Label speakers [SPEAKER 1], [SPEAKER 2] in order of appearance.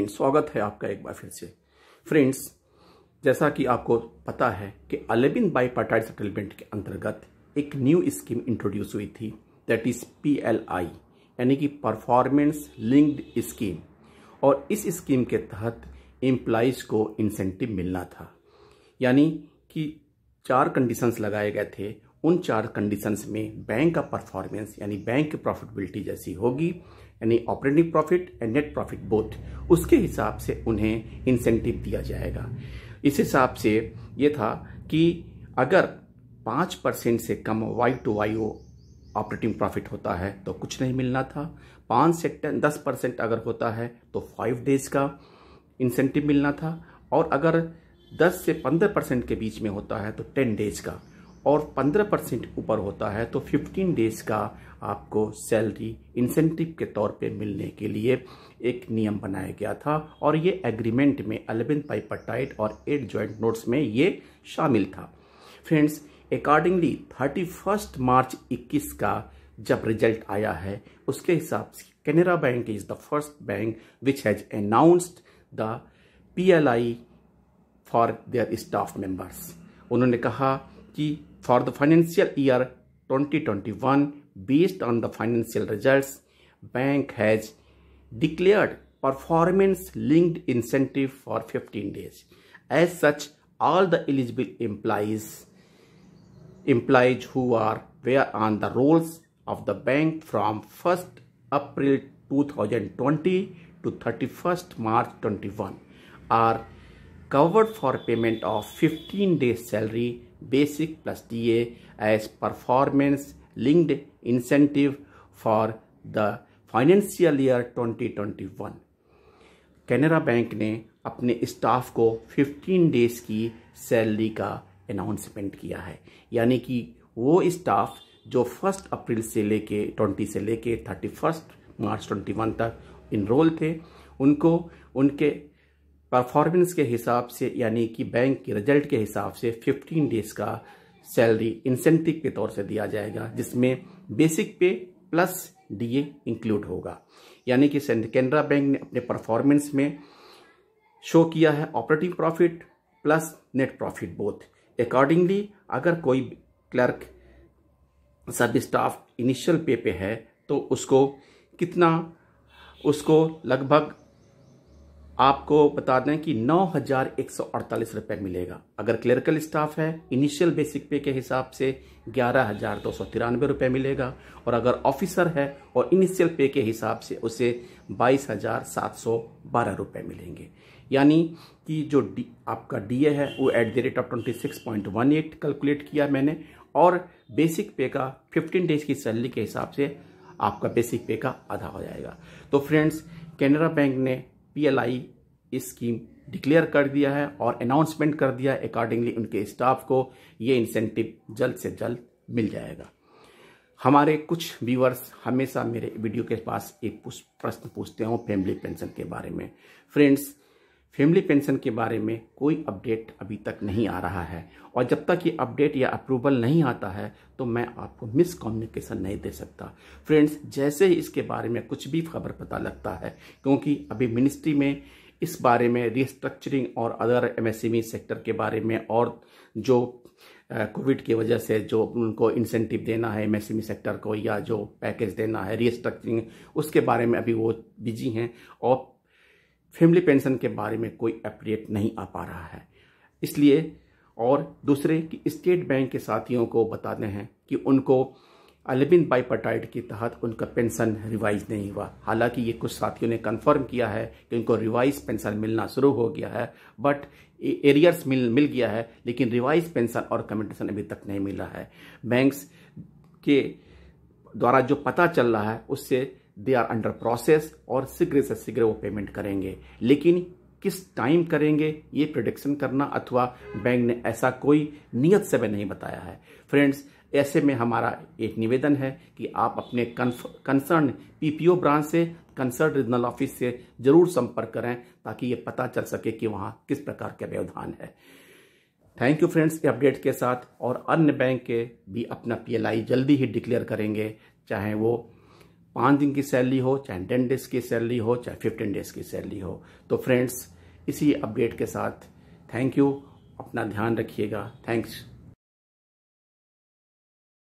[SPEAKER 1] friends स्वागत है आपका एक बार फिर से फ्रेंड्स जैसा कि आपको पता है कि अलेबिन बाईपार्टाइड सेटलमेंट के अंतर्गत एक न्यू स्कीम इंट्रोड्यूस हुई थी दैट इज़ पीएलआई यानी कि परफॉर्मेंस लिंक्ड स्कीम और इस स्कीम के तहत एम्प्लाइज को इंसेंटिव मिलना था यानी कि चार कंडीशंस लगाए गए थे उन चार कंडीशंस में बैंक का परफॉर्मेंस यानी बैंक की प्रॉफिटेबिलिटी जैसी होगी यानी operating profit and net profit both उसके हिसाब से उन्हें इंसेंटिव दिया जाएगा इस हिसाब से ये था कि अगर पाँच परसेंट से कम Y to Y O operating profit होता है तो कुछ नहीं मिलना था पाँच से टेन दस परसेंट अगर होता है तो फाइव डेज का इंसेंटिव मिलना था और अगर दस से पंद्रह परसेंट के बीच में होता है तो टेन डेज का और 15 परसेंट ऊपर होता है तो 15 डेज का आपको सैलरी इंसेंटिव के तौर पे मिलने के लिए एक नियम बनाया गया था और ये एग्रीमेंट में अलेवेंथ पाइपाटाइट और एट ज्वाइंट नोट्स में ये शामिल था friends accordingly thirty first March इक्कीस का जब रिजल्ट आया है उसके हिसाब से Canara bank is the first bank which has announced the P L I for their staff members उन्होंने कहा कि for the financial year 2021 based on the financial results bank has declared performance linked incentive for 15 days as such all the eligible employees employees who are were on the rolls of the bank from 1st April 2020 to 31st March 21 are covered for payment of 15 days salary basic plus DA as performance linked incentive for the financial year 2021 Canara bank ने अपने staff को 15 days की salary का announcement किया है यानी कि वो स्टाफ जो फर्स्ट अप्रैल से लेके 20 से लेके 31 मार्च 21 तक इनरोल थे उनको उनके परफॉर्मेंस के हिसाब से यानी कि बैंक के रिजल्ट के हिसाब से 15 डेज का सैलरी इंसेंटिव के तौर से दिया जाएगा जिसमें बेसिक पे प्लस डीए इंक्लूड होगा यानी कि कैनरा बैंक ने अपने परफॉर्मेंस में शो किया है operative profit plus net profit both accordingly अगर कोई क्लर्क सब स्टाफ इनिशियल पे पे है तो उसको कितना उसको लगभग आपको बता दें कि नौ हजार एक सौ अड़तालीस रुपये मिलेगा अगर क्लरिकल स्टाफ है इनिशियल बेसिक पे के हिसाब से ग्यारह हजार दो सौ तिरानवे रुपये मिलेगा और अगर ऑफिसर है और इनिशियल पे के हिसाब से उसे बाईस हजार सात सौ बारह रुपये मिलेंगे यानी कि जो डी आपका डीए है वो at the rate of twenty six point one eight calculate किया मैंने और बेसिक पे का फिफ्टीन डेज की सैलरी के हिसाब से आपका बेसिक पे का आधा हो जाएगा तो फ्रेंड्स कैनरा बैंक ने पीएलआई स्कीम डिक्लेयर कर दिया है और अनाउंसमेंट कर दिया है अकॉर्डिंगली उनके स्टाफ को ये इंसेंटिव जल्द से जल्द मिल जाएगा हमारे कुछ व्यूअर्स हमेशा मेरे वीडियो के पास एक प्रश्न पूछते हैं फैमिली पेंशन के बारे में फ्रेंड्स फैमिली पेंशन के बारे में कोई अपडेट अभी तक नहीं आ रहा है और जब तक ये अपडेट या अप्रूवल नहीं आता है तो मैं आपको मिस कम्युनिकेशन नहीं दे सकता फ्रेंड्स जैसे ही इसके बारे में कुछ भी खबर पता लगता है क्योंकि अभी मिनिस्ट्री में इस बारे में रिस्ट्रक्चरिंग और अदर एमएसएमई सेक्टर के बारे में और जो कोविड की वजह से जो उनको इंसेंटिव देना है एम सेक्टर e को या जो पैकेज देना है रिस्ट्रक्चरिंग उसके बारे में अभी वो बिजी हैं और फैमिली पेंशन के बारे में कोई अपडेट नहीं आ पा रहा है इसलिए और दूसरे कि स्टेट बैंक के साथियों को बताते हैं कि उनको अलेबिन बाईपटाइट के तहत उनका पेंशन रिवाइज नहीं हुआ हालांकि ये कुछ साथियों ने कंफर्म किया है कि उनको रिवाइज पेंशन मिलना शुरू हो गया है बट एरियर्स मिल मिल गया है लेकिन रिवाइज पेंशन और कमेंटेशन अभी तक नहीं मिला है बैंक्स के द्वारा जो पता चल रहा है उससे दे आर अंडर प्रोसेस और शीघ्र से शीघ्र वो पेमेंट करेंगे लेकिन किस टाइम करेंगे ये प्रोडिक्शन करना अथवा बैंक ने ऐसा कोई नियत समय नहीं बताया है फ्रेंड्स ऐसे में हमारा एक निवेदन है कि आप अपने कंसर्न पीपीओ ब्रांच से कंसर्न रीजनल ऑफिस से जरूर संपर्क करें ताकि ये पता चल सके कि वहाँ किस प्रकार के व्यवधान है थैंक यू फ्रेंड्स अपडेट के साथ और अन्य बैंक के भी अपना पीएलआई जल्दी ही डिक्लेयर करेंगे चाहे वो पाँच दिन की सैलरी हो चाहे टेन डेज की सैलरी हो चाहे फिफ्टीन डेज की सैलरी हो तो फ्रेंड्स इसी अपडेट के साथ थैंक यू अपना ध्यान रखिएगा थैंक्स